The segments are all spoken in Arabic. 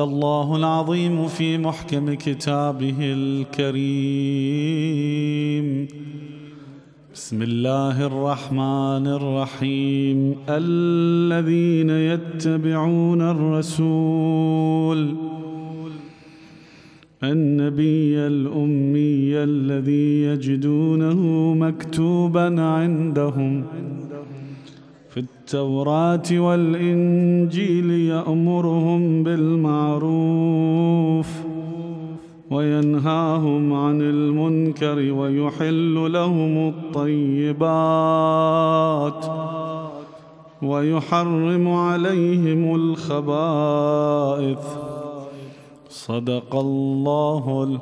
الله العظيم في محكم كتابه الكريم بسم الله الرحمن الرحيم الذين يتبعون الرسول النبي الأمي الذي يجدونه مكتوبا عندهم التوراة والإنجيل يأمرهم بالمعروف وينهاهم عن المنكر ويحل لهم الطيبات ويحرم عليهم الخبائث صدق الله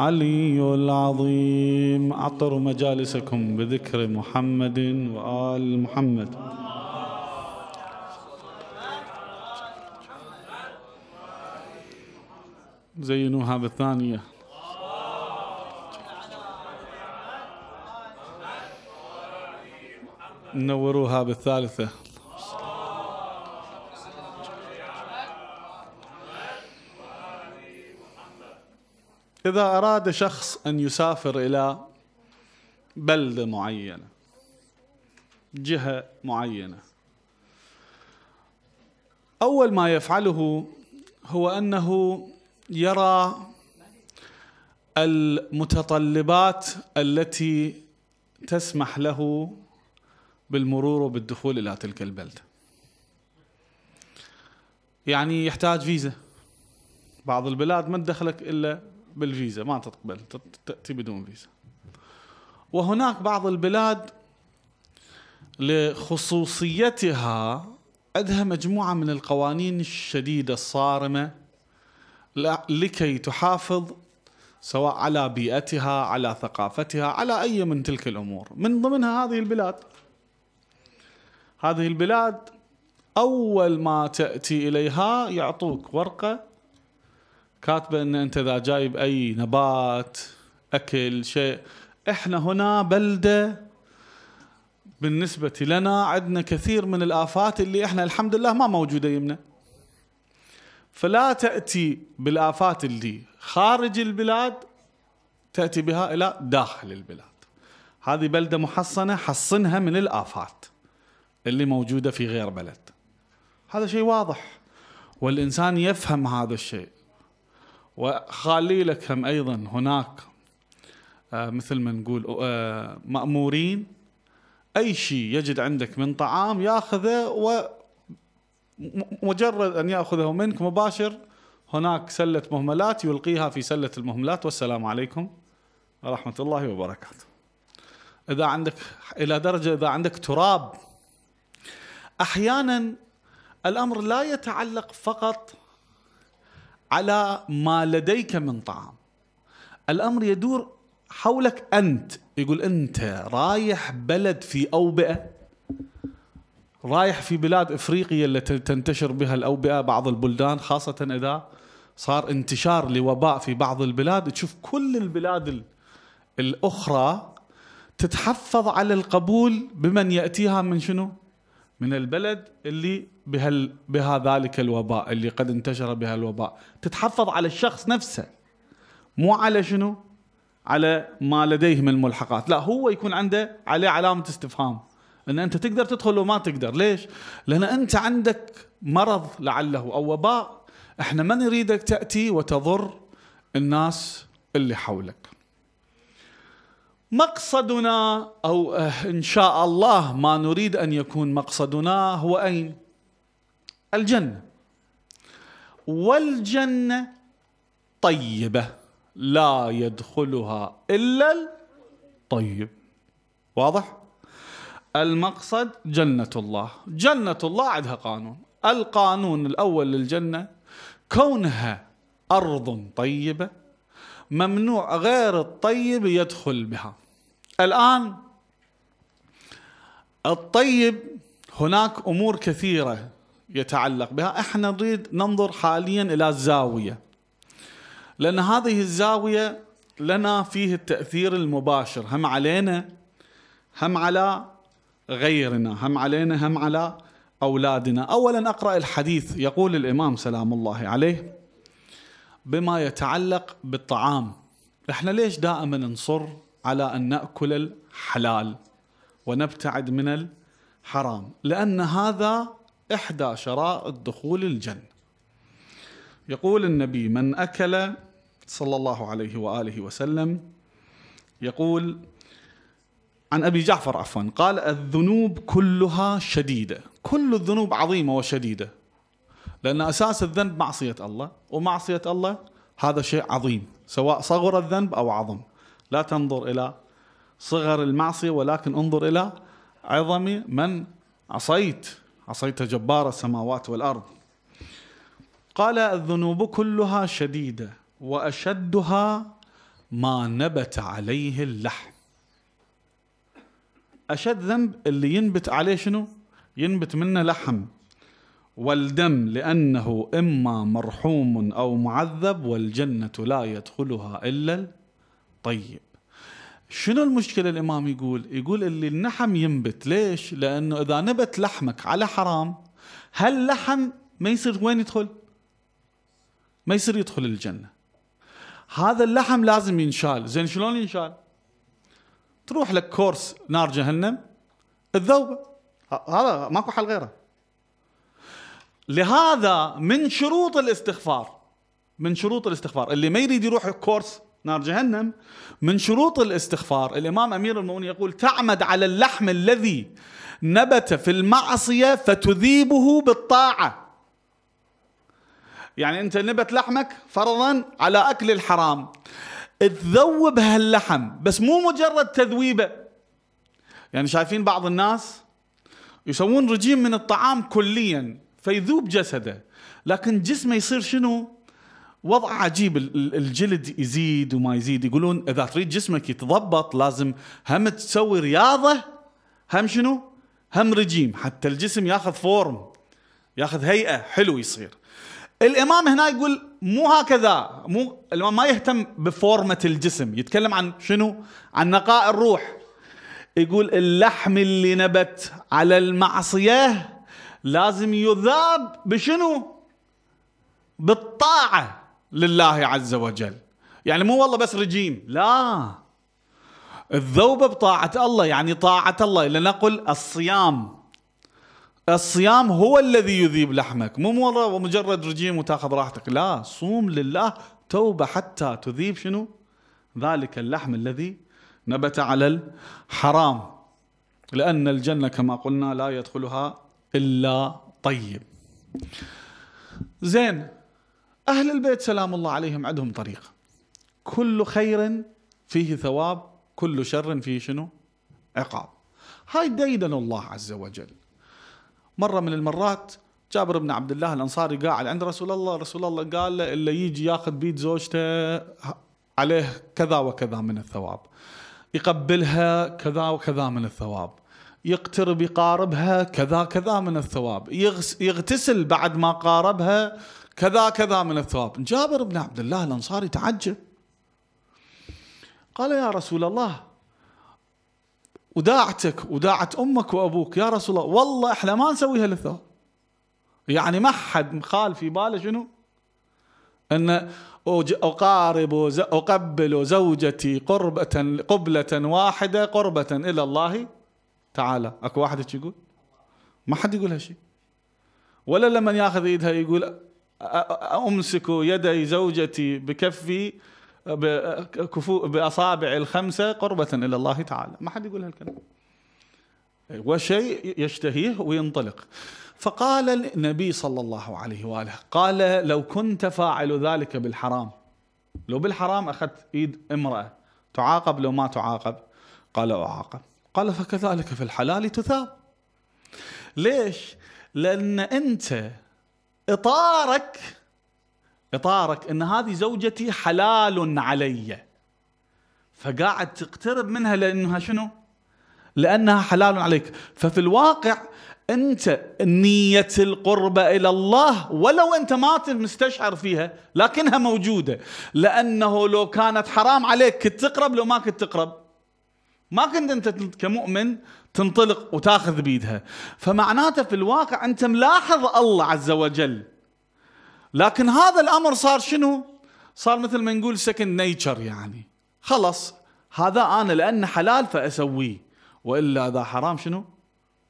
العلي العظيم عطروا مجالسكم بذكر محمد وآل محمد زينوها بالثانية نوروها بالثالثة إذا أراد شخص أن يسافر إلى بلدة معينة جهة معينة أول ما يفعله هو أنه يرى المتطلبات التي تسمح له بالمرور وبالدخول الى تلك البلده. يعني يحتاج فيزا. بعض البلاد ما تدخلك الا بالفيزا ما تقبل تاتي بدون فيزا. وهناك بعض البلاد لخصوصيتها عندها مجموعه من القوانين الشديده الصارمه لكي تحافظ سواء على بيئتها على ثقافتها على أي من تلك الأمور من ضمنها هذه البلاد هذه البلاد أول ما تأتي إليها يعطوك ورقة كاتبة أن أنت إذا جايب أي نبات أكل شيء إحنا هنا بلدة بالنسبة لنا عندنا كثير من الآفات اللي إحنا الحمد لله ما موجودة يمنا فلا تأتي بالآفات اللي خارج البلاد تأتي بها إلى داخل البلاد هذه بلدة محصنة حصنها من الآفات اللي موجودة في غير بلد هذا شيء واضح والإنسان يفهم هذا الشيء وخالي لك هم أيضا هناك آه، مثل ما نقول آه، مأمورين أي شيء يجد عندك من طعام ياخذه مجرد أن يأخذه منك مباشر هناك سلة مهملات يلقيها في سلة المهملات والسلام عليكم ورحمة الله وبركاته إذا عندك إلى درجة إذا عندك تراب أحيانا الأمر لا يتعلق فقط على ما لديك من طعام الأمر يدور حولك أنت يقول أنت رايح بلد في أوبئة رايح في بلاد افريقيا التي تنتشر بها الاوبئه بعض البلدان خاصه اذا صار انتشار لوباء في بعض البلاد تشوف كل البلاد الاخرى تتحفظ على القبول بمن ياتيها من شنو؟ من البلد اللي بهال بها ذلك الوباء اللي قد انتشر بها الوباء، تتحفظ على الشخص نفسه مو على شنو؟ على ما لديه من ملحقات، لا هو يكون عنده عليه علامه استفهام. ان انت تقدر تدخل وما تقدر ليش لان انت عندك مرض لعله او وباء احنا ما نريدك تاتي وتضر الناس اللي حولك مقصدنا او آه، ان شاء الله ما نريد ان يكون مقصدنا هو اين الجنه والجنه طيبه لا يدخلها الا الطيب واضح المقصد جنة الله جنة الله عندها قانون القانون الأول للجنة كونها أرض طيبة ممنوع غير الطيب يدخل بها الآن الطيب هناك أمور كثيرة يتعلق بها احنا نريد ننظر حاليا إلى الزاوية لأن هذه الزاوية لنا فيه التأثير المباشر هم علينا هم على غيرنا هم علينا هم على أولادنا أولا أقرأ الحديث يقول الإمام سلام الله عليه بما يتعلق بالطعام احنا ليش دائما نصر على أن نأكل الحلال ونبتعد من الحرام لأن هذا إحدى شرائط دخول الجنة يقول النبي من أكل صلى الله عليه وآله وسلم يقول عن أبي جعفر عفوا قال الذنوب كلها شديدة كل الذنوب عظيمة وشديدة لأن أساس الذنب معصية الله ومعصية الله هذا شيء عظيم سواء صغر الذنب أو عظم لا تنظر إلى صغر المعصية ولكن انظر إلى عظم من عصيت عصيت جبار السماوات والأرض قال الذنوب كلها شديدة وأشدها ما نبت عليه اللحم اشد ذنب اللي ينبت عليه شنو؟ ينبت منه لحم والدم لانه اما مرحوم او معذب والجنه لا يدخلها الا الطيب. شنو المشكله الامام يقول؟ يقول اللي اللحم ينبت، ليش؟ لانه اذا نبت لحمك على حرام هل لحم ما يصير وين يدخل؟ ما يصير يدخل الجنه. هذا اللحم لازم ينشال، زين شلون ينشال؟ تروح لك كورس نار جهنم الذوبه هذا ماكو حل غيره لهذا من شروط الاستغفار من شروط الاستغفار اللي ما يريد يروح كورس نار جهنم من شروط الاستغفار الامام امير المؤمنين يقول تعمد على اللحم الذي نبت في المعصيه فتذيبه بالطاعه يعني انت نبت لحمك فرضا على اكل الحرام تذوب هاللحم بس مو مجرد تذويبه يعني شايفين بعض الناس يسوون رجيم من الطعام كليا فيذوب جسده لكن جسمه يصير شنو وضع عجيب الجلد يزيد وما يزيد يقولون اذا تريد جسمك يتضبط لازم هم تسوي رياضه هم شنو هم رجيم حتى الجسم ياخذ فورم ياخذ هيئه حلو يصير الامام هنا يقول مو هكذا مو الامام ما يهتم بفورمه الجسم يتكلم عن شنو عن نقاء الروح يقول اللحم اللي نبت على المعصيه لازم يذاب بشنو بالطاعه لله عز وجل يعني مو والله بس رجيم لا الذوبه بطاعه الله يعني طاعه الله لنقل الصيام الصيام هو الذي يذيب لحمك مو مره مجرد رجيم وتاخذ راحتك لا صوم لله توبه حتى تذيب شنو ذلك اللحم الذي نبت على الحرام لان الجنه كما قلنا لا يدخلها الا طيب زين اهل البيت سلام الله عليهم عندهم طريقه كل خير فيه ثواب كل شر فيه شنو عقاب هاي ديدن الله عز وجل مرة من المرات جابر بن عبد الله الأنصاري قاعد عند رسول الله رسول الله قال له إلا يجي ياخذ بيت زوجته عليه كذا وكذا من الثواب يقبلها كذا وكذا من الثواب يقترب يقاربها كذا كذا من الثواب يغتسل بعد ما قاربها كذا كذا من الثواب جابر بن عبد الله الأنصاري تعجب قال يا رسول الله وداعتك وداعت امك وابوك يا رسول الله والله احنا ما نسويها للثواب يعني ما حد مخال في باله شنو ان اقارب اقبل زوجتي قربة قبلة واحدة قربة الى الله تعالى اكو واحد يقول ما حد يقول هالشيء ولا لما ياخذ ايدها يقول امسك يدي زوجتي بكفي بكفو باصابع الخمسه قربه الى الله تعالى ما حد يقول هالكلام وشيء يشتهيه وينطلق فقال النبي صلى الله عليه واله قال لو كنت فاعل ذلك بالحرام لو بالحرام اخذت ايد امراه تعاقب لو ما تعاقب قال اعاقب قال فكذلك في الحلال تثاب ليش لان انت اطارك إطارك أن هذه زوجتي حلال علي فقاعد تقترب منها لأنها شنو لأنها حلال عليك ففي الواقع أنت نية القربة إلى الله ولو أنت ما مستشعر فيها لكنها موجودة لأنه لو كانت حرام عليك كنت تقرب لو ما كنت تقرب ما كنت أنت كمؤمن تنطلق وتاخذ بيدها فمعناته في الواقع أنت ملاحظ الله عز وجل لكن هذا الامر صار شنو؟ صار مثل ما نقول سكند نيتشر يعني خلص هذا انا لانه حلال فاسويه والا اذا حرام شنو؟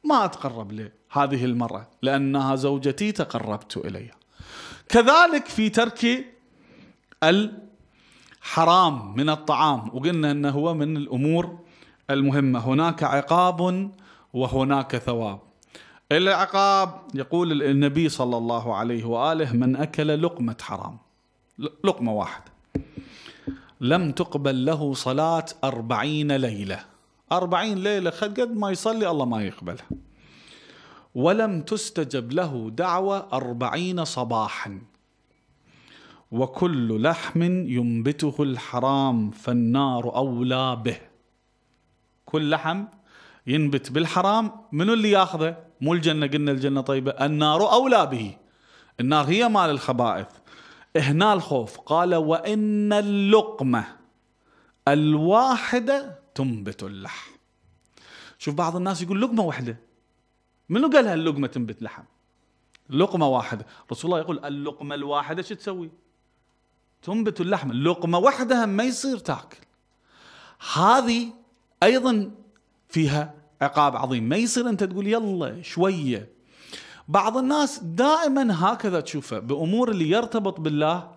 ما اتقرب له هذه المره لانها زوجتي تقربت اليها. كذلك في ترك الحرام من الطعام وقلنا انه هو من الامور المهمه هناك عقاب وهناك ثواب. العقاب يقول النبي صلى الله عليه واله من اكل لقمه حرام لقمه واحده لم تقبل له صلاه أربعين ليله أربعين ليله قد ما يصلي الله ما يقبلها ولم تستجب له دعوه أربعين صباحا وكل لحم ينبته الحرام فالنار اولى به كل لحم ينبت بالحرام منو اللي ياخذه مو الجنة قلنا الجنة طيبة النار أولى به النار هي مال الخبائث هنا الخوف قال وإن اللقمة الواحدة تنبت اللحم شوف بعض الناس يقول لقمة واحدة منو قال هاللقمة تنبت لحم لقمة واحدة رسول الله يقول اللقمة الواحدة شو تسوي تنبت اللحم لقمة واحدة ما يصير تاكل هذه أيضا فيها عقاب عظيم ما يصير انت تقول يلا شويه بعض الناس دائما هكذا تشوفه بامور اللي يرتبط بالله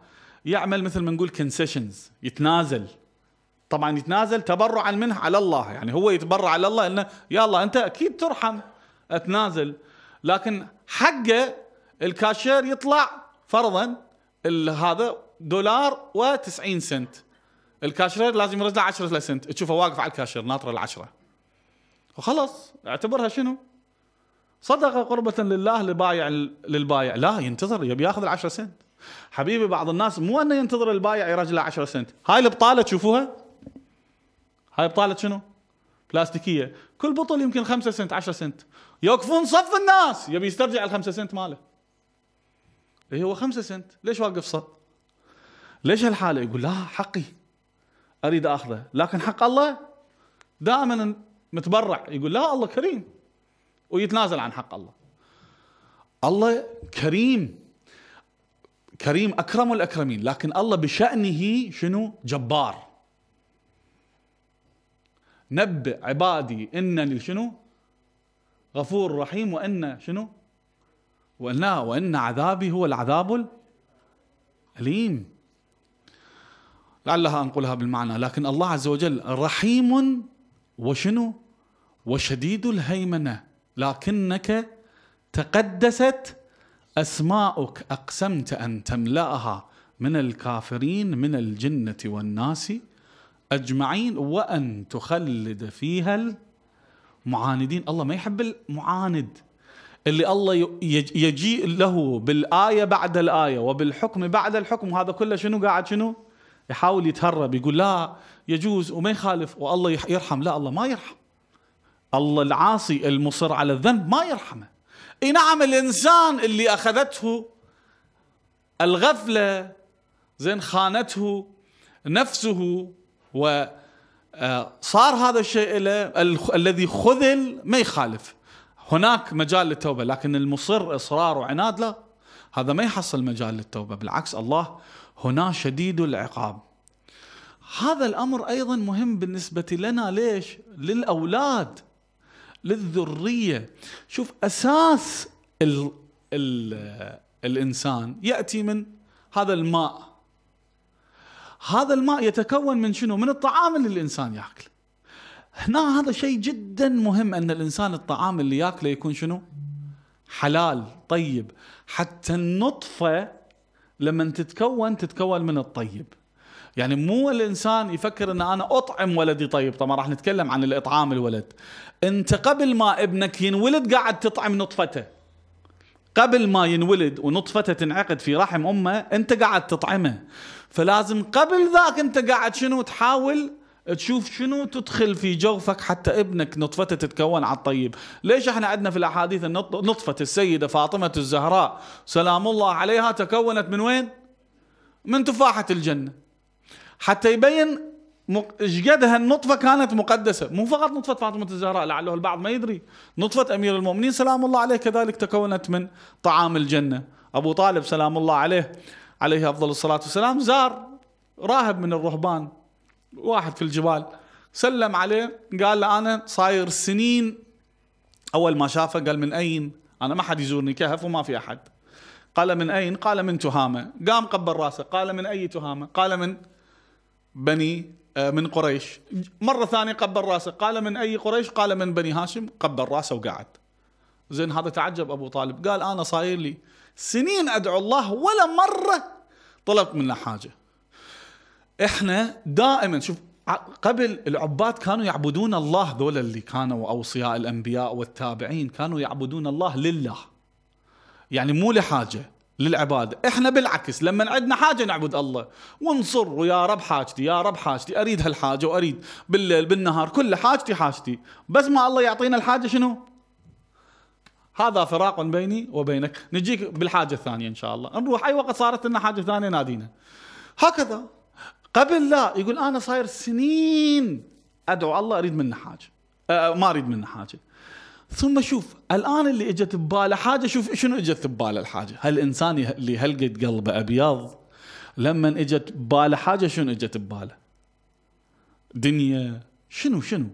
يعمل مثل ما نقول كونسيشنز يتنازل طبعا يتنازل تبرعا منه على الله يعني هو يتبرع على الله انه يا الله انت اكيد ترحم اتنازل لكن حقه الكاشير يطلع فرضا هذا دولار و90 سنت الكاشير لازم يرجع له 10 سنت تشوفه واقف على الكاشير ناطر العشره فخلص اعتبرها شنو؟ صدقه قربه لله لبايع للبايع لا ينتظر يبي ياخذ العشرة 10 سنت حبيبي بعض الناس مو انه ينتظر البايع يرجله 10 سنت هاي البطاله تشوفوها هاي بطاله شنو؟ بلاستيكيه كل بطل يمكن 5 سنت 10 سنت يوقفون صف الناس يبي يسترجع ال 5 سنت ماله اي هو 5 سنت ليش واقف صف؟ ليش هالحاله يقول لا حقي اريد اخذه لكن حق الله دائما متبرع يقول لا الله كريم ويتنازل عن حق الله الله كريم كريم اكرم الاكرمين لكن الله بشانه شنو جبار نبئ عبادي انني شنو غفور رحيم وان شنو وان وان عذابي هو العذاب الاليم لعلها انقلها بالمعنى لكن الله عز وجل رحيم وشنو وشديد الهيمنه لكنك تقدست اسماؤك اقسمت ان تملاها من الكافرين من الجنه والناس اجمعين وان تخلد فيها المعاندين الله ما يحب المعاند اللي الله يجيء له بالايه بعد الايه وبالحكم بعد الحكم هذا كله شنو قاعد شنو يحاول يتهرب يقول لا يجوز وما يخالف والله يرحم لا الله ما يرحم الله العاصي المصر على الذنب ما يرحمه اي نعم الانسان اللي اخذته الغفله زين خانته نفسه و آه، صار هذا الشيء له الذي خذل ما يخالف هناك مجال للتوبة لكن المصر إصرار وعناد لا هذا ما يحصل مجال للتوبة بالعكس الله هنا شديد العقاب هذا الأمر أيضا مهم بالنسبة لنا ليش للأولاد للذريه شوف اساس ال ال الانسان ياتي من هذا الماء هذا الماء يتكون من شنو من الطعام اللي الانسان ياكله هنا هذا شيء جدا مهم ان الانسان الطعام اللي ياكله يكون شنو حلال طيب حتى النطفه لما تتكون تتكون من الطيب يعني مو الانسان يفكر ان انا اطعم ولدي طيب طبعا راح نتكلم عن الاطعام الولد انت قبل ما ابنك ينولد قاعد تطعم نطفته قبل ما ينولد ونطفته تنعقد في رحم امه انت قاعد تطعمه فلازم قبل ذاك انت قاعد شنو تحاول تشوف شنو تدخل في جوفك حتى ابنك نطفته تتكون على الطيب ليش احنا عندنا في الاحاديث نطفة السيدة فاطمة الزهراء سلام الله عليها تكونت من وين من تفاحة الجنة حتى يبين ايش قد هالنطفة كانت مقدسة مو فقط نطفة فاطمة الزهراء لعله البعض ما يدري نطفة أمير المؤمنين سلام الله عليه كذلك تكونت من طعام الجنة أبو طالب سلام الله عليه عليه أفضل الصلاة والسلام زار راهب من الرهبان واحد في الجبال سلم عليه قال له أنا صاير سنين أول ما شافه قال من أين أنا ما حد يزورني كهف وما في أحد قال من أين قال من تهامة قام قبل راسه قال من أي تهامة قال من بني آه، من قريش مرة ثانية قبل رأسه قال من أي قريش قال من بني هاشم قبل رأسه وقعد زين هذا تعجب أبو طالب قال أنا صاير لي سنين أدعو الله ولا مرة طلبت منه حاجة احنا دائما شوف قبل العباد كانوا يعبدون الله ذولا اللي كانوا أوصياء الأنبياء والتابعين كانوا يعبدون الله لله يعني مو لحاجة للعبادة احنا بالعكس لما عندنا حاجة نعبد الله ونصر ويا رب حاجتي يا رب حاجتي اريد هالحاجة واريد بالليل بالنهار كل حاجتي حاجتي بس ما الله يعطينا الحاجة شنو هذا فراق بيني وبينك نجيك بالحاجة الثانية ان شاء الله نروح اي وقت صارت لنا حاجة ثانية نادينا هكذا قبل لا يقول انا صاير سنين ادعو الله اريد منه حاجة أه ما اريد منه حاجة ثم شوف الان اللي اجت بباله حاجه شوف شنو اجت بباله الحاجه هل الانسان اللي قد قلبه ابيض لما اجت بباله حاجه شنو اجت بباله دنيا شنو شنو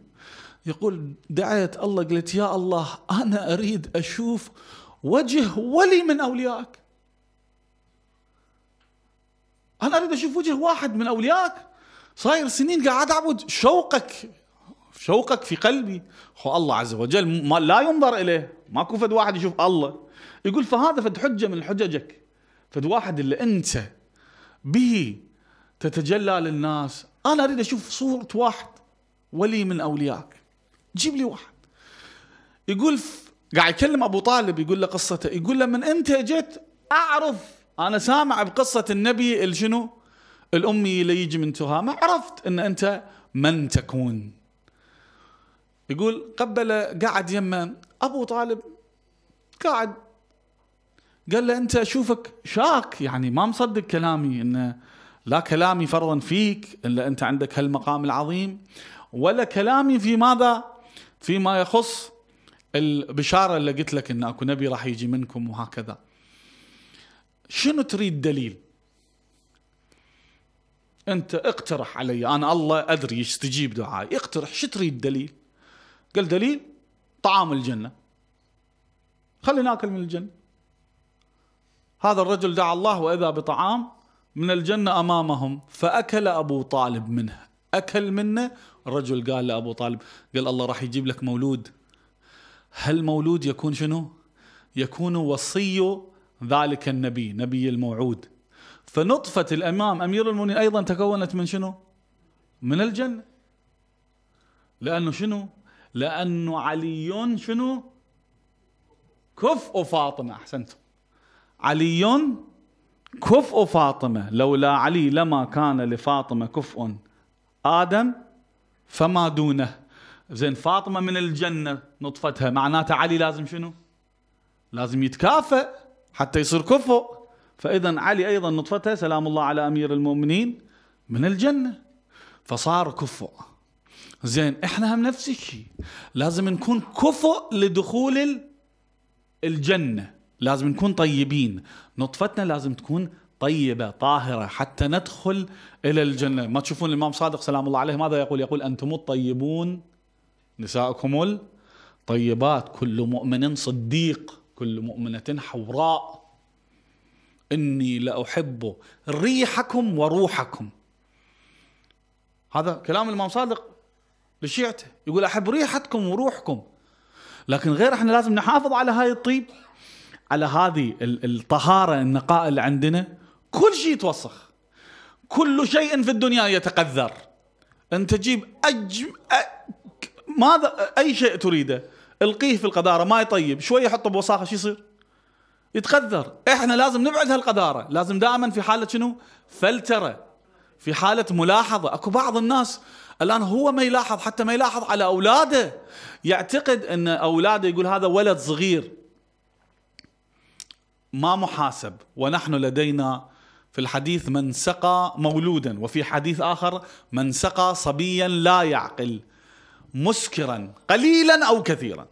يقول دعيت الله قلت يا الله انا اريد اشوف وجه ولي من اوليائك انا اريد اشوف وجه واحد من اوليائك صاير سنين قاعد اعبد شوقك شوقك في قلبي هو الله عز وجل ما لا ينظر إليه ماكو فد واحد يشوف الله يقول فهذا فد حجة من حججك فد واحد اللي أنت به تتجلى للناس أنا أريد أشوف صورة واحد ولي من أوليائك جيب لي واحد يقول قاعد يكلم أبو طالب يقول له قصته يقول له من أنت جيت أعرف أنا سامع بقصة النبي الشنو الأمي اللي يجي من تهامة عرفت أن أنت من تكون يقول قبل قعد يمه أبو طالب قاعد قال له أنت أشوفك شاك يعني ما مصدق كلامي أنه لا كلامي فرضا فيك إلا أنت عندك هالمقام العظيم ولا كلامي في ماذا فيما يخص البشارة اللي قلت لك أن أكو نبي راح يجي منكم وهكذا شنو تريد دليل أنت اقترح علي أنا الله أدري يستجيب دعائي اقترح شو تريد دليل قال دليل طعام الجنة خلينا ناكل من الجنة هذا الرجل دعا الله وإذا بطعام من الجنة أمامهم فأكل أبو طالب منه أكل منه الرجل قال لأبو طالب قال الله راح يجيب لك مولود هل مولود يكون شنو يكون وصي ذلك النبي نبي الموعود فنطفة الأمام أمير المؤمنين أيضا تكونت من شنو من الجنة لأنه شنو لأنه علي شنو كفء فاطمة أحسنتم علي كفء فاطمة لولا علي لما كان لفاطمة كفء آدم فما دونه زين فاطمة من الجنة نطفتها معناته علي لازم شنو لازم يتكافئ حتى يصير كفؤ فإذا علي أيضا نطفتها سلام الله على أمير المؤمنين من الجنة فصار كفؤ زين احنا هم نفس الشيء لازم نكون كفؤ لدخول الجنه لازم نكون طيبين نطفتنا لازم تكون طيبه طاهره حتى ندخل الى الجنه ما تشوفون الامام صادق سلام الله عليه ماذا يقول يقول انتم الطيبون نسائكم الطيبات كل مؤمن صديق كل مؤمنه حوراء اني لاحب ريحكم وروحكم هذا كلام الامام صادق لشيعته يقول احب ريحتكم وروحكم لكن غير احنا لازم نحافظ على هاي الطيب على هذه الطهاره النقاء اللي عندنا كل شيء يتوسخ كل شيء في الدنيا يتقذر انت تجيب أجم... أ... ماذا اي شيء تريده القيه في القذاره ما يطيب شويه يحطه بوساخه شو يصير يتقذر احنا لازم نبعد هالقذاره لازم دائما في حاله شنو فلتره في حالة ملاحظة أكو بعض الناس الآن هو ما يلاحظ حتى ما يلاحظ على أولاده يعتقد أن أولاده يقول هذا ولد صغير ما محاسب ونحن لدينا في الحديث من سقى مولودا وفي حديث آخر من سقى صبيا لا يعقل مسكرا قليلا أو كثيرا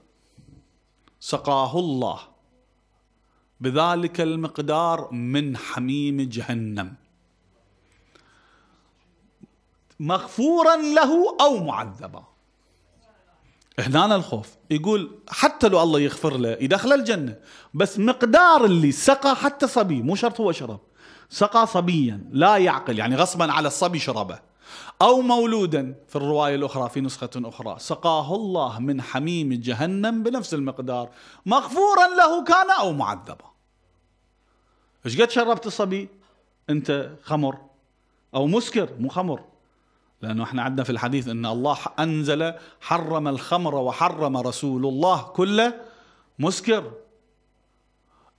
سقاه الله بذلك المقدار من حميم جهنم مغفورا له أو معذبا هنا الخوف يقول حتى لو الله يغفر له يدخله الجنة بس مقدار اللي سقى حتى صبي مو شرط هو شرب سقى صبيا لا يعقل يعني غصبا على الصبي شربه أو مولودا في الرواية الأخرى في نسخة أخرى سقاه الله من حميم جهنم بنفس المقدار مغفورا له كان أو معذبا ايش قد شربت الصبي انت خمر أو مسكر مو خمر لأنه احنا عندنا في الحديث أن الله أنزل حرم الخمر وحرم رسول الله كله مسكر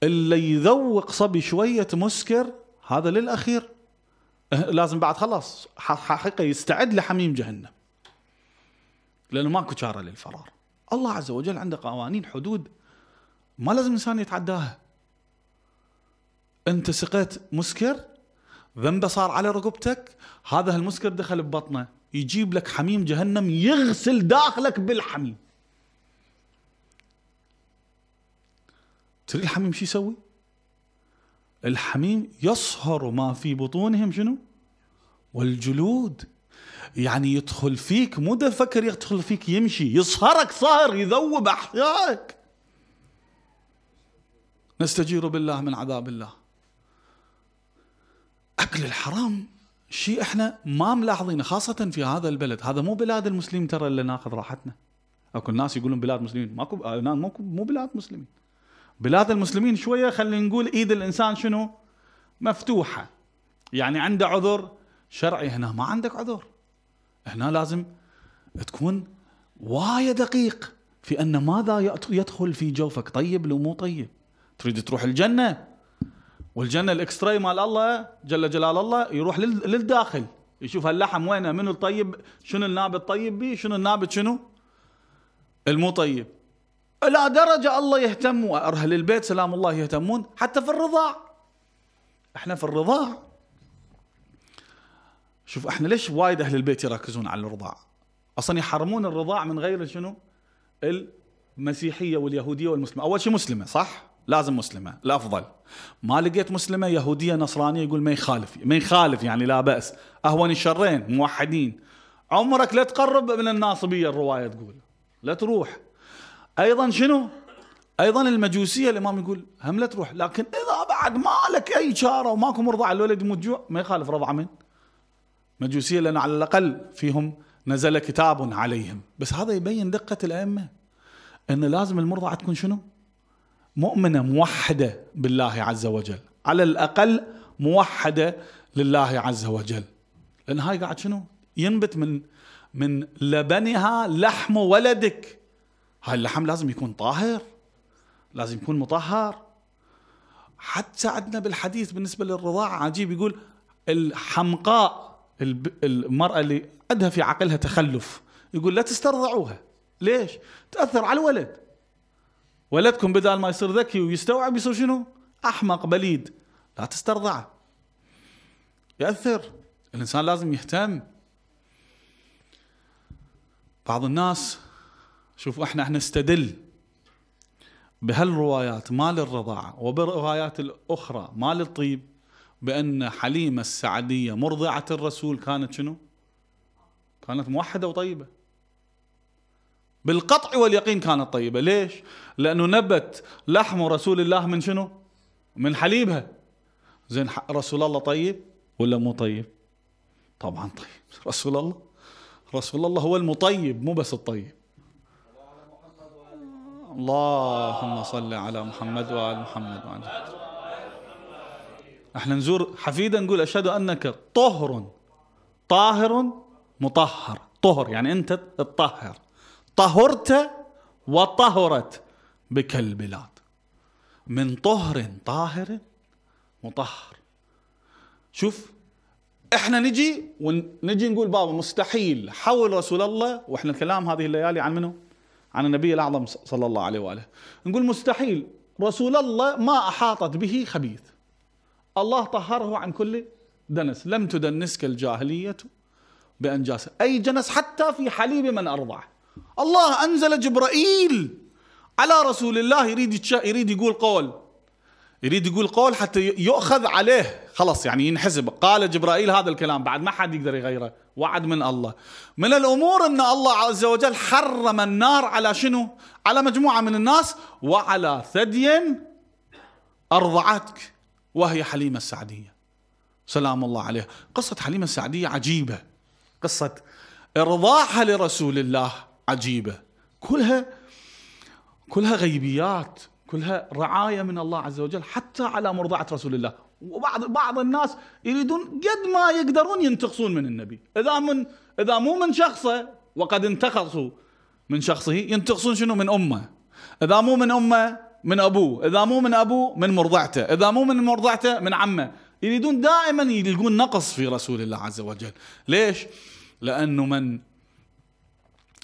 اللي يذوق صبي شوية مسكر هذا للأخير إه، لازم بعد خلاص حقيقة يستعد لحميم جهنم لأنه ماكو شارة للفرار الله عز وجل عنده قوانين حدود ما لازم الإنسان يتعداها أنت سقيت مسكر ذنبه صار على رقبتك هذا المسكر دخل ببطنه يجيب لك حميم جهنم يغسل داخلك بالحميم تري الحميم شو يسوي الحميم يصهر ما في بطونهم شنو والجلود يعني يدخل فيك مو ده فكر يدخل فيك يمشي يصهرك صهر يذوب احيائك نستجير بالله من عذاب الله اكل الحرام شيء احنا ما ملاحظينه خاصه في هذا البلد هذا مو بلاد المسلمين ترى اللي ناخذ راحتنا اكو الناس يقولون بلاد مسلمين ماكو آه، ماكو مو بلاد مسلمين بلاد المسلمين شويه خلينا نقول ايد الانسان شنو مفتوحه يعني عنده عذر شرعي هنا ما عندك عذر هنا لازم تكون وايد دقيق في ان ماذا يدخل في جوفك طيب لو مو طيب تريد تروح الجنه والجنه الاكستراي مال الله جل جلال الله يروح للداخل يشوف هاللحم وينه منو الطيب شنو النابت طيب بيه شنو النابت شنو المو طيب الى درجه الله يهتم واهل البيت سلام الله يهتمون حتى في الرضاع احنا في الرضاع شوف احنا ليش وايد اهل البيت يركزون على الرضاع اصلا يحرمون الرضاع من غير شنو المسيحيه واليهوديه والمسلمه اول شيء مسلمه صح لازم مسلمه الافضل ما لقيت مسلمه يهوديه نصرانيه يقول ما يخالف ما يخالف يعني لا باس اهون الشرين موحدين عمرك لا تقرب من الناصبيه الروايه تقول لا تروح ايضا شنو ايضا المجوسيه الامام يقول هم لا تروح لكن اذا بعد ما لك اي شاره وماكو مرضى على الولد يموت جوع ما يخالف رضع من مجوسيه لان على الاقل فيهم نزل كتاب عليهم بس هذا يبين دقه الائمه ان لازم المرضعه تكون شنو مؤمنة موحدة بالله عز وجل على الأقل موحدة لله عز وجل لأن هاي قاعد شنو ينبت من من لبنها لحم ولدك هاي اللحم لازم يكون طاهر لازم يكون مطهر حتى عندنا بالحديث بالنسبة للرضاعة عجيب يقول الحمقاء المرأة اللي عندها في عقلها تخلف يقول لا تسترضعوها ليش تأثر على الولد ولدكم بدل ما يصير ذكي ويستوعب يصير شنو؟ احمق بليد لا تسترضعه ياثر الانسان لازم يهتم بعض الناس شوفوا احنا احنا نستدل بهالروايات مال الرضاعة وبالروايات الأخرى مال الطيب بأن حليمة السعدية مرضعة الرسول كانت شنو؟ كانت موحدة وطيبة بالقطع واليقين كانت طيبة ليش؟ لأنه نبت لحم رسول الله من شنو؟ من حليبها زين رسول الله طيب ولا مو طيب؟ طبعا طيب رسول الله رسول الله هو المطيب مو بس الطيب اللهم صل على محمد وعلى محمد وعلى محمد احنا نزور حفيدة نقول اشهد انك طهر طاهر مطهر طهر يعني انت تطهر طهرت وطهرت بك البلاد من طهر طاهر مطهر شوف احنا نجي ونجي نقول بابا مستحيل حول رسول الله واحنا الكلام هذه الليالي عن منه؟ عن النبي الاعظم صلى الله عليه واله نقول مستحيل رسول الله ما احاطت به خبيث الله طهره عن كل دنس لم تدنسك الجاهليه بانجاس اي جنس حتى في حليب من ارضعه الله انزل جبرائيل على رسول الله يريد يريد يقول قول يريد يقول قول حتى يؤخذ عليه خلاص يعني ينحسب قال جبرائيل هذا الكلام بعد ما حد يقدر يغيره وعد من الله من الأمور أن الله عز وجل حرم النار على شنو على مجموعة من الناس وعلى ثدي أرضعتك وهي حليمة السعدية سلام الله عليه قصة حليمة السعدية عجيبة قصة إرضاعها لرسول الله عجيبه كلها كلها غيبيات كلها رعايه من الله عز وجل حتى على مرضعه رسول الله وبعض بعض الناس يريدون قد ما يقدرون ينتقصون من النبي اذا من اذا مو من شخصه وقد انتقصوا من شخصه ينتقصون شنو من امه اذا مو من امه من ابوه اذا مو من ابوه من مرضعته اذا مو من مرضعته من عمه يريدون دائما يلقون نقص في رسول الله عز وجل ليش لانه من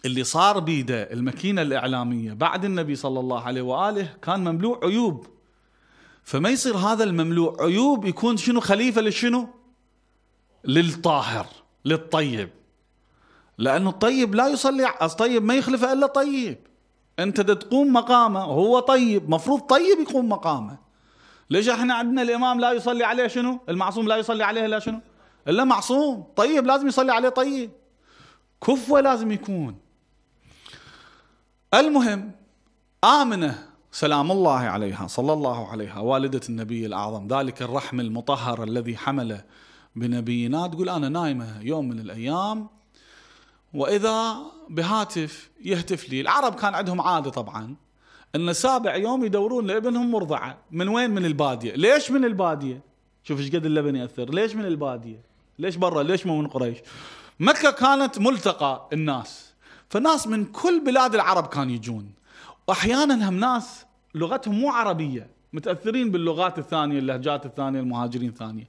اللي صار بيده الماكينه الاعلاميه بعد النبي صلى الله عليه واله كان مملوء عيوب فما يصير هذا المملوء عيوب يكون شنو خليفه لشنو؟ للطاهر للطيب لانه الطيب لا يصلي الطيب ما يخلفه الا طيب انت تقوم مقامه هو طيب مفروض طيب يقوم مقامه ليش احنا عندنا الامام لا يصلي عليه شنو؟ المعصوم لا يصلي عليه الا شنو؟ الا معصوم طيب لازم يصلي عليه طيب كفوه لازم يكون المهم آمنة سلام الله عليها صلى الله عليها والدة النبي الأعظم ذلك الرحم المطهر الذي حمل بنبينا تقول أنا نايمة يوم من الأيام وإذا بهاتف يهتف لي العرب كان عندهم عادة طبعا أن سابع يوم يدورون لابنهم مرضعة من وين من البادية ليش من البادية شوف ايش قد اللبن يأثر ليش من البادية ليش برا ليش مو من قريش مكة كانت ملتقى الناس فناس من كل بلاد العرب كان يجون واحيانا هم ناس لغتهم مو عربيه متاثرين باللغات الثانيه اللهجات الثانيه المهاجرين الثانيه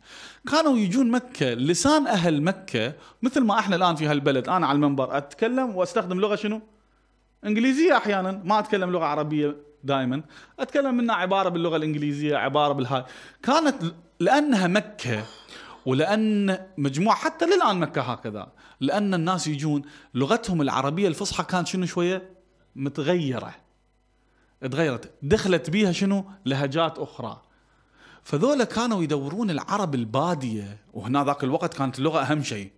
كانوا يجون مكه لسان اهل مكه مثل ما احنا الان في هالبلد انا على المنبر اتكلم واستخدم لغه شنو انجليزيه احيانا ما اتكلم لغه عربيه دائما اتكلم منها عباره باللغه الانجليزيه عباره بالهاي كانت لانها مكه ولان مجموعه حتى للان مكه هكذا لأن الناس يجون لغتهم العربية الفصحى كانت شنو شوية متغيرة تغيرت دخلت بيها شنو لهجات أخرى فذولا كانوا يدورون العرب البادية وهنا ذاك الوقت كانت اللغة أهم شيء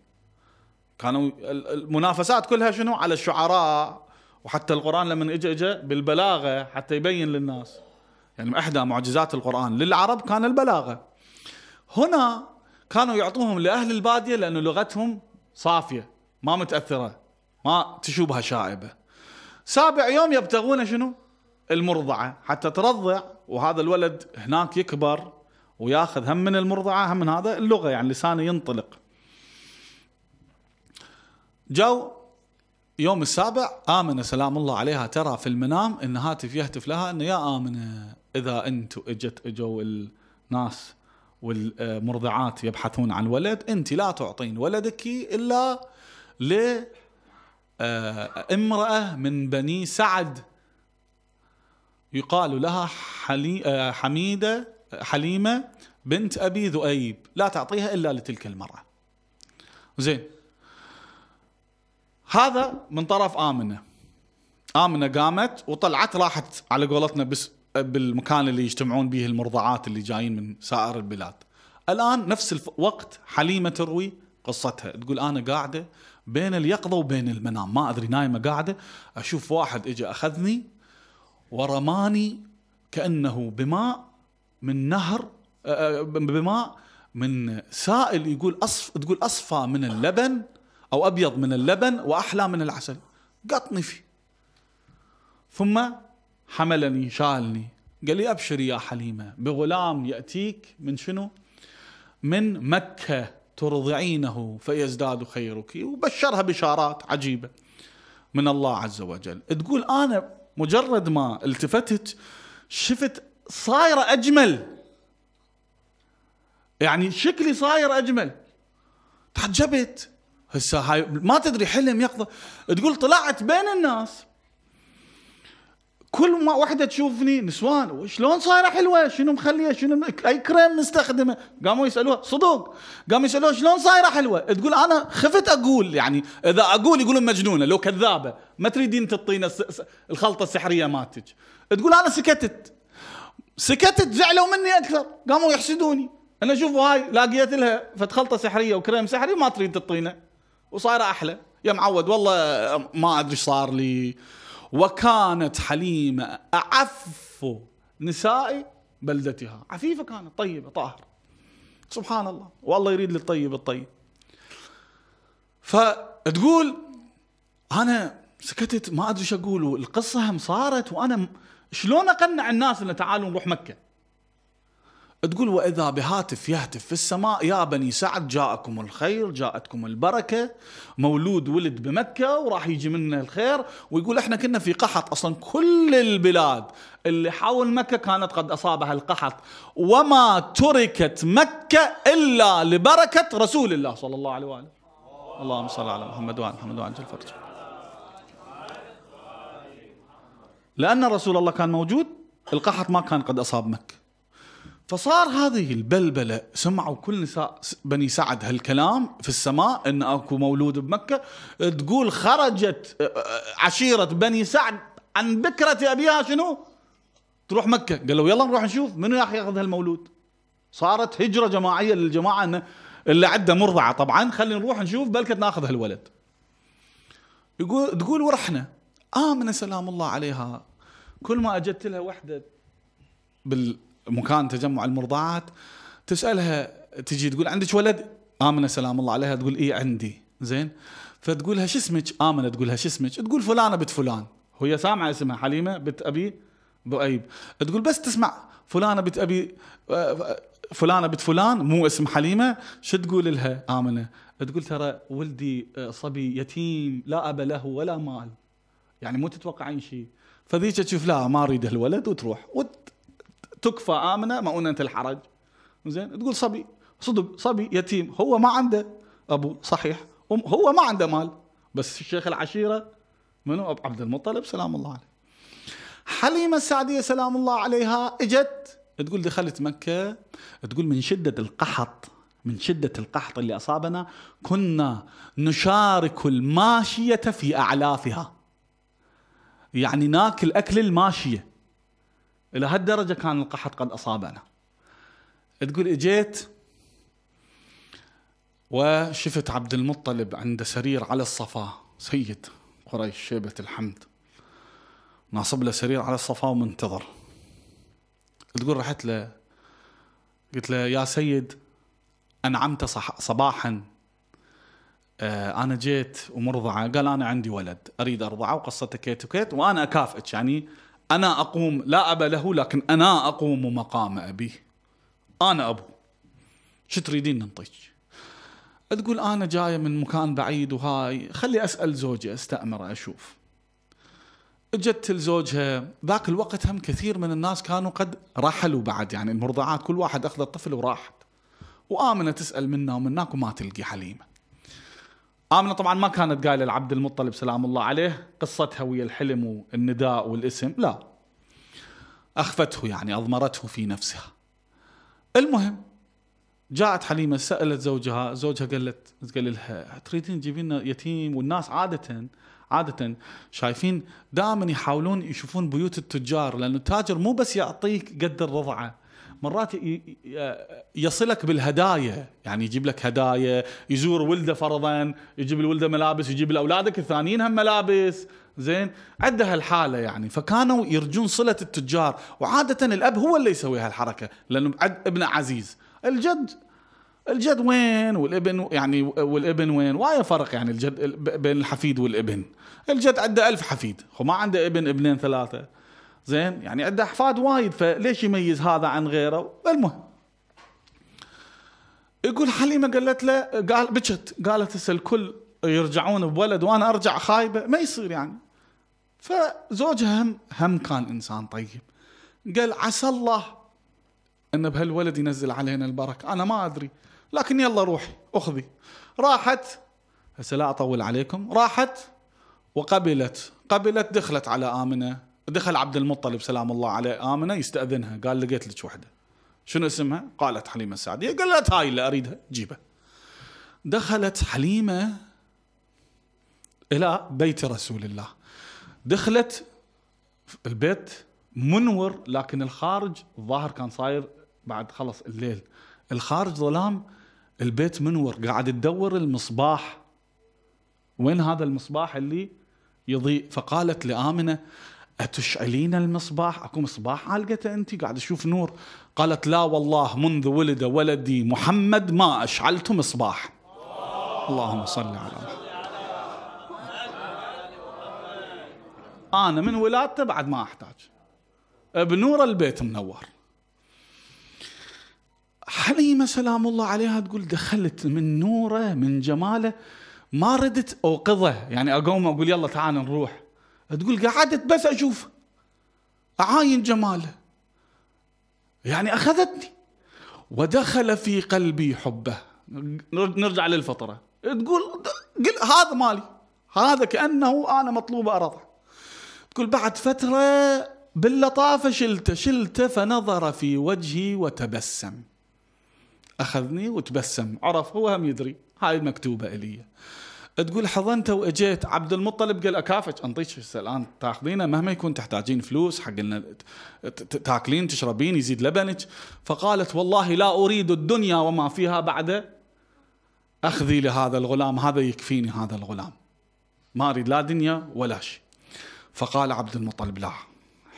كانوا المنافسات كلها شنو على الشعراء وحتى القرآن لما اجى اجى بالبلاغة حتى يبين للناس يعني احدى معجزات القرآن للعرب كان البلاغة هنا كانوا يعطوهم لأهل البادية لأن لغتهم صافيه ما متاثره ما تشوبها شائبه سابع يوم يبتغون شنو المرضعه حتى ترضع وهذا الولد هناك يكبر وياخذ هم من المرضعه هم من هذا اللغه يعني لسانه ينطلق جو يوم السابع آمنة سلام الله عليها ترى في المنام إن هاتف يهتف لها أن يا آمنة إذا انت إجت إجوا الناس والمرضعات يبحثون عن ولد انت لا تعطين ولدك الا ل آه، امراه من بني سعد يقال لها حلي آه، حميده حليمه بنت ابي ذؤيب لا تعطيها الا لتلك المراه زين هذا من طرف امنه امنه قامت وطلعت راحت على قولتنا بس بالمكان اللي يجتمعون به المرضعات اللي جايين من سائر البلاد الان نفس الوقت حليمه تروي قصتها تقول انا قاعده بين اليقظه وبين المنام ما ادري نايمه قاعده اشوف واحد اجى اخذني ورماني كانه بماء من نهر بماء من سائل يقول أصف تقول اصفى من اللبن او ابيض من اللبن واحلى من العسل قطني فيه ثم حملني شالني قال لي أبشري يا حليمة بغلام يأتيك من شنو من مكة ترضعينه فيزداد خيرك وبشرها بشارات عجيبة من الله عز وجل تقول أنا مجرد ما التفتت شفت صايرة أجمل يعني شكلي صاير أجمل تعجبت هسه هاي ما تدري حلم يقظة تقول طلعت بين الناس كل ما واحده تشوفني نسوان شلون صايره حلوه شنو مخليه شنو اي كريم مستخدمه قاموا يسالوها صدق قاموا يسالوها شلون صايره حلوه تقول انا خفت اقول يعني اذا اقول يقولون مجنونه لو كذابه ما تريدين تعطينا الخلطه السحريه مالتك تقول انا سكتت سكتت زعلوا مني اكثر قاموا يحسدوني انا شوفوا هاي لاقيت لها فت خلطه سحريه وكريم سحري ما تريد تعطينا وصايره احلى يا معود والله ما ادري صار لي وكانت حليمة أعف نساء بلدتها عفيفة كانت طيبة طاهرة سبحان الله والله يريد للطيب الطيب فتقول أنا سكتت ما أدري شو أقول القصة هم صارت وأنا شلون أقنع الناس أن تعالوا نروح مكة تقول وإذا بهاتف يهتف في السماء يا بني سعد جاءكم الخير جاءتكم البركة مولود ولد بمكة وراح يجي منا الخير ويقول احنا كنا في قحط أصلا كل البلاد اللي حول مكة كانت قد أصابها القحط وما تركت مكة إلا لبركة رسول الله صلى الله عليه وآله اللهم صل على محمد وعلى محمد وعلى الفرج لأن رسول الله كان موجود القحط ما كان قد أصاب مكة فصار هذه البلبله سمعوا كل نساء بني سعد هالكلام في السماء ان اكو مولود بمكه تقول خرجت عشيره بني سعد عن بكره ابيها شنو؟ تروح مكه قالوا يلا نروح نشوف منو اخي ياخذ هالمولود؟ صارت هجره جماعيه للجماعه ان اللي عنده مرضعه طبعا خلينا نروح نشوف بلكة ناخذ هالولد. يقول تقول ورحنا آمنة سلام الله عليها كل ما أجت لها وحدة بال مكان تجمع المرضعات تسالها تجي تقول عندك ولد امنه سلام الله عليها تقول اي عندي زين فتقولها شو اسمك امنه تقولها شو اسمك تقول فلانه بنت فلان هي سامعه اسمها حليمه بنت ابي ذؤيب تقول بس تسمع فلانه بنت ابي فلانه بنت فلان مو اسم حليمه شو تقول لها امنه تقول ترى ولدي آه، صبي يتيم لا اب له ولا مال يعني مو تتوقعين شيء فذيك تشوف لا ما اريد الولد وتروح وت تكفى امنه مؤونه الحرج زين تقول صبي صدق صبي يتيم هو ما عنده ابو صحيح هو ما عنده مال بس الشيخ العشيره منو ابو عبد المطلب سلام الله عليه حليمه السعديه سلام الله عليها اجت تقول دخلت مكه تقول من شده القحط من شدة القحط اللي أصابنا كنا نشارك الماشية في أعلافها يعني ناكل أكل الماشية الى هالدرجه كان القحط قد اصابنا تقول اجيت وشفت عبد المطلب عند سرير على الصفا سيد قريش شيبة الحمد ناصب له سرير على الصفا ومنتظر تقول رحت له قلت له يا سيد أنعمت صباحا آه، أنا جيت ومرضعة قال أنا عندي ولد أريد أرضعه وقصته كيت وكيت وأنا أكافئك يعني أنا أقوم لا أبا له لكن أنا أقوم مقام أبيه أنا أبو شو تريدين ننطيك تقول أنا جاية من مكان بعيد وهاي خلي أسأل زوجي أستأمر أشوف اجت لزوجها ذاك الوقت هم كثير من الناس كانوا قد رحلوا بعد يعني المرضعات كل واحد اخذ الطفل وراحت وامنه تسال منا ومناك وما تلقي حليمه آمنة طبعا ما كانت قايلة لعبد المطلب سلام الله عليه قصتها ويا الحلم والنداء والاسم لا أخفته يعني أضمرته في نفسها المهم جاءت حليمة سألت زوجها زوجها قالت قال لها تريدين تجيبين لنا يتيم والناس عادة عادة شايفين دائما يحاولون يشوفون بيوت التجار لأن التاجر مو بس يعطيك قد الرضعة مرات يصلك بالهدايا يعني يجيب لك هدايا يزور ولده فرضا يجيب لولده ملابس يجيب لاولادك الثانيين هم ملابس زين عندها الحالة يعني فكانوا يرجون صلة التجار وعادة الأب هو اللي يسوي هالحركة لأنه ابنه عزيز الجد الجد وين والابن يعني والابن وين وايد فرق يعني الجد بين الحفيد والابن الجد عنده ألف حفيد وما عنده ابن ابنين ثلاثة زين يعني عنده احفاد وايد فليش يميز هذا عن غيره المهم يقول حليمه قالت له قال بكت قالت هسه الكل يرجعون بولد وانا ارجع خايبه ما يصير يعني فزوجها هم هم كان انسان طيب قال عسى الله ان بهالولد ينزل علينا البركه انا ما ادري لكن يلا روحي اخذي راحت هسه لا اطول عليكم راحت وقبلت قبلت دخلت على امنه دخل عبد المطلب سلام الله عليه آمنة يستأذنها قال لقيت لك وحدة شنو اسمها؟ قالت حليمة السعدية قالت هاي اللي أريدها جيبها دخلت حليمة إلى بيت رسول الله دخلت البيت منور لكن الخارج الظاهر كان صاير بعد خلص الليل الخارج ظلام البيت منور قاعد تدور المصباح وين هذا المصباح اللي يضيء فقالت لآمنة أتشعلين المصباح أكو مصباح عالقته أنت قاعد أشوف نور قالت لا والله منذ ولد ولدي محمد ما أشعلت مصباح اللهم صل على محمد أنا من ولادته بعد ما أحتاج بنور البيت منور حليمة سلام الله عليها تقول دخلت من نوره من جماله ما ردت أوقظه يعني أقوم أقول يلا تعال نروح تقول قعدت بس أشوف أعاين جماله يعني أخذتني ودخل في قلبي حبه نرجع للفطرة تقول قل هذا مالي هذا كأنه أنا مطلوب أرضه تقول بعد فترة باللطافة شلته شلته فنظر في وجهي وتبسم أخذني وتبسم عرف هو هم يدري هاي مكتوبة إلي تقول حضنته واجيت عبد المطلب قال اكافك انطيك الان تاخذينه مهما يكون تحتاجين فلوس حق تاكلين تشربين يزيد لبنك فقالت والله لا اريد الدنيا وما فيها بعد اخذي لهذا الغلام هذا يكفيني هذا الغلام ما اريد لا دنيا ولا شيء فقال عبد المطلب لا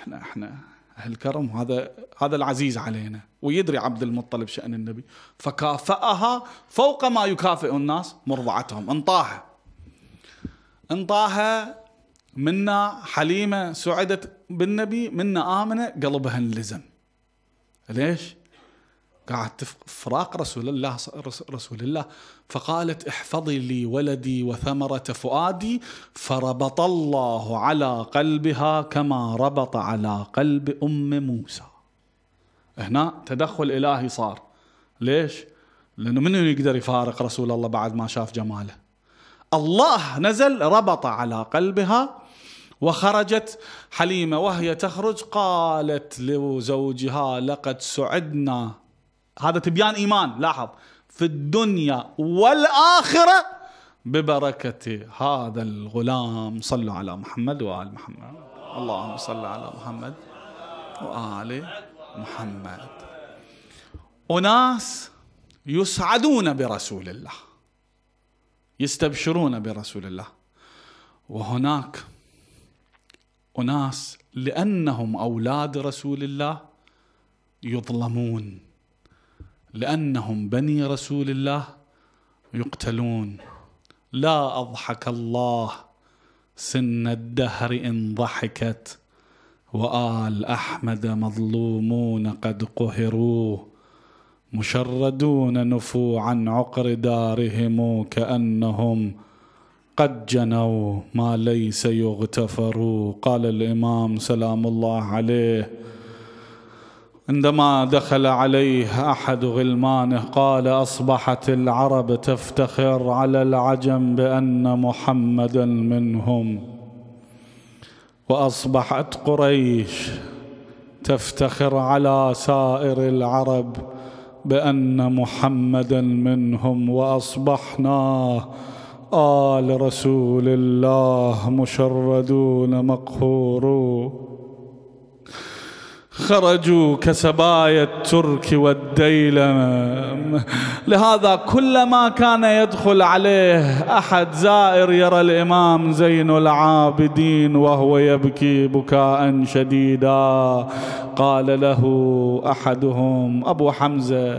احنا احنا اهل كرم هذا هذا العزيز علينا ويدري عبد المطلب شان النبي فكافاها فوق ما يكافئ الناس مرضعتهم انطاها انطاها منا حليمة سعدت بالنبي منا آمنة قلبها انلزم ليش؟ قاعد فراق رسول الله رسول الله فقالت احفظي لي ولدي وثمرة فؤادي فربط الله على قلبها كما ربط على قلب أم موسى هنا تدخل إلهي صار ليش؟ لأنه من يقدر يفارق رسول الله بعد ما شاف جماله الله نزل ربط على قلبها وخرجت حليمه وهي تخرج قالت لزوجها لقد سعدنا هذا تبيان ايمان لاحظ في الدنيا والاخره ببركه هذا الغلام صلوا على محمد وال محمد اللهم صل على محمد وال محمد اناس يسعدون برسول الله يستبشرون برسول الله وهناك اناس لانهم اولاد رسول الله يظلمون لانهم بني رسول الله يقتلون لا اضحك الله سن الدهر ان ضحكت وال احمد مظلومون قد قهروا مشردون نفوعا عقر دارهم كانهم قد جنوا ما ليس يغتفر قال الامام سلام الله عليه عندما دخل عليه احد غلمانه قال اصبحت العرب تفتخر على العجم بان محمدا منهم واصبحت قريش تفتخر على سائر العرب بان محمدا منهم واصبحنا ال رسول الله مشردون مقهورون خرجوا كسبايا الترك والديلم لهذا كلما كان يدخل عليه أحد زائر يرى الإمام زين العابدين وهو يبكي بكاء شديدا قال له أحدهم أبو حمزة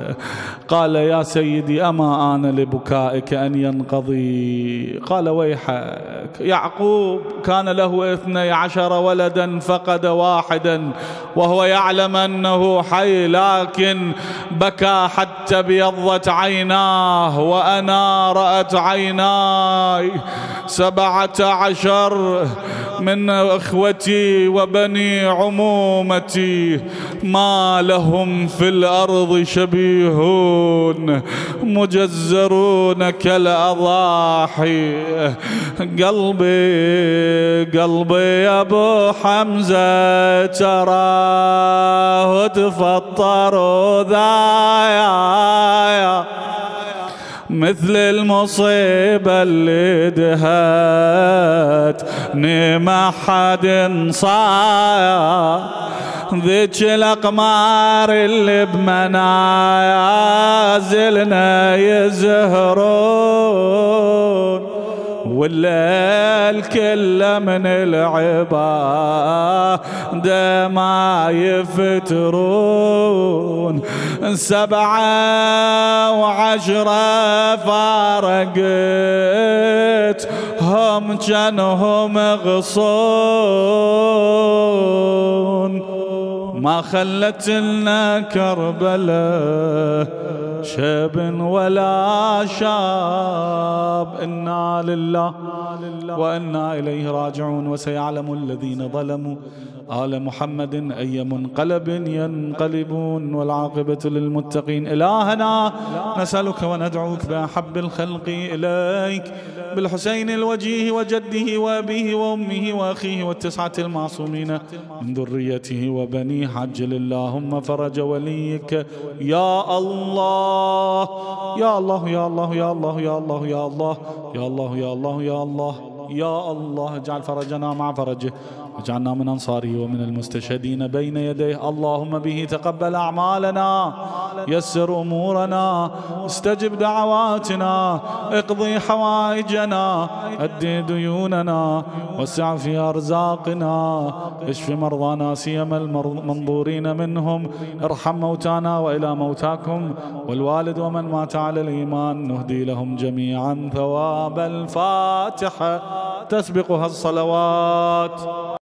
قال يا سيدي أما آن لبكائك أن ينقضي قال ويحك يعقوب كان له اثني عشر ولدا فقد واحدا وهو ويعلم أنه حي لكن بكى حتى بيضت عيناه رات عيناي سبعة عشر من اخوتي وبني عمومتي ما لهم في الارض شبيهون مجزرون كالاضاحي قلبي قلبي يا ابو حمزه تراه تفطر ذايا مثل المصيبة اللي دهت ما نعم حد صايا ذيك الأقمار اللي زلنا يزهرون والليل كله من العباد ما يفترون سبعة وعشرة فارقت هم جنهم غصون ما خلت لنا كربله شاب ولا شاب إنا لله وإنا إليه راجعون وسيعلم الذين ظلموا آل محمد أي منقلب ينقلبون والعاقبة للمتقين إلهنا نسألك وندعوك بأحب الخلق إليك بالحسين الوجيه وجده وأبيه وأمه وأخيه والتسعة المعصومين من ذريته وبنيه عجل اللهم فرج وليك يا الله يا الله يا الله يا الله يا الله يا الله يا الله يا الله يا الله يا الله اجعل فرجنا مع فرجه واجعلنا من أنصاره ومن المستشهدين بين يديه اللهم به تقبل أعمالنا يسر أمورنا استجب دعواتنا اقضي حوائجنا أدي ديوننا وسع في أرزاقنا اشف مرضانا سيما المنظورين منهم ارحم موتانا وإلى موتاكم والوالد ومن مات على الإيمان نهدي لهم جميعا ثواب الفاتحة تسبقها الصلوات